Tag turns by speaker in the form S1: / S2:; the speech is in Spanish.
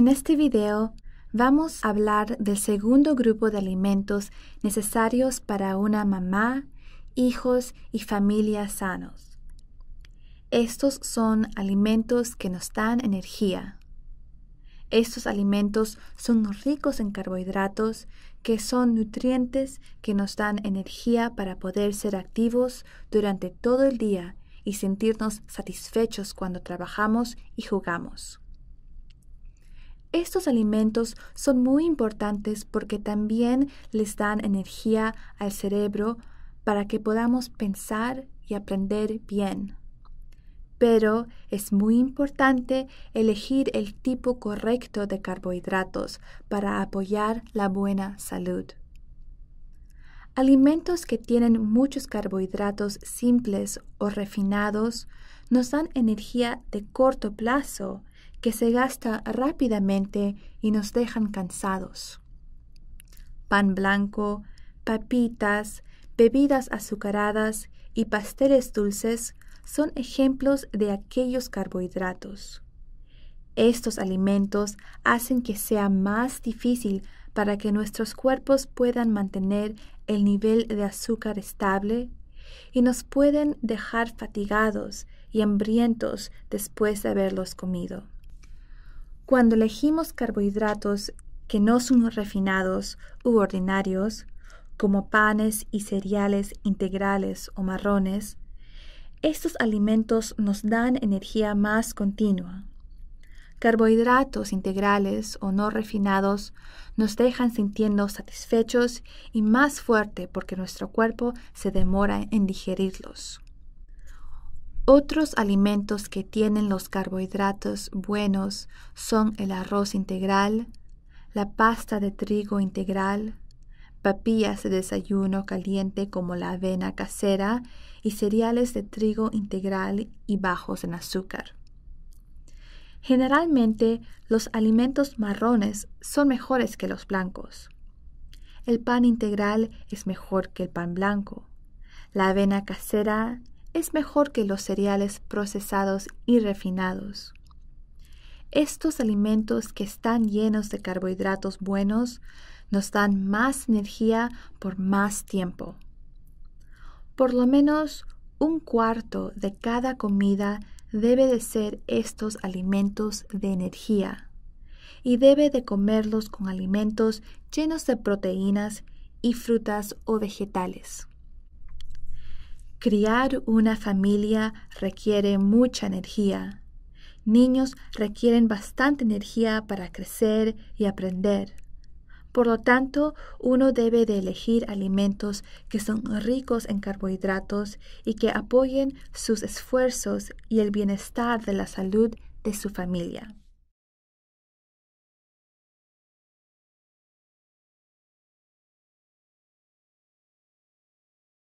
S1: En este video vamos a hablar del segundo grupo de alimentos necesarios para una mamá, hijos y familia sanos. Estos son alimentos que nos dan energía. Estos alimentos son ricos en carbohidratos, que son nutrientes que nos dan energía para poder ser activos durante todo el día y sentirnos satisfechos cuando trabajamos y jugamos. Estos alimentos son muy importantes porque también les dan energía al cerebro para que podamos pensar y aprender bien. Pero es muy importante elegir el tipo correcto de carbohidratos para apoyar la buena salud. Alimentos que tienen muchos carbohidratos simples o refinados nos dan energía de corto plazo que se gasta rápidamente y nos dejan cansados. Pan blanco, papitas, bebidas azucaradas y pasteles dulces son ejemplos de aquellos carbohidratos. Estos alimentos hacen que sea más difícil para que nuestros cuerpos puedan mantener el nivel de azúcar estable y nos pueden dejar fatigados y hambrientos después de haberlos comido. Cuando elegimos carbohidratos que no son refinados u ordinarios, como panes y cereales integrales o marrones, estos alimentos nos dan energía más continua. Carbohidratos integrales o no refinados nos dejan sintiendo satisfechos y más fuerte porque nuestro cuerpo se demora en digerirlos. Otros alimentos que tienen los carbohidratos buenos son el arroz integral, la pasta de trigo integral, papillas de desayuno caliente como la avena casera y cereales de trigo integral y bajos en azúcar. Generalmente los alimentos marrones son mejores que los blancos. El pan integral es mejor que el pan blanco. La avena casera es mejor que los cereales procesados y refinados. Estos alimentos que están llenos de carbohidratos buenos nos dan más energía por más tiempo. Por lo menos un cuarto de cada comida debe de ser estos alimentos de energía y debe de comerlos con alimentos llenos de proteínas y frutas o vegetales. Criar una familia requiere mucha energía. Niños requieren bastante energía para crecer y aprender. Por lo tanto, uno debe de elegir alimentos que son ricos en carbohidratos y que apoyen sus esfuerzos y el bienestar de la salud de su familia.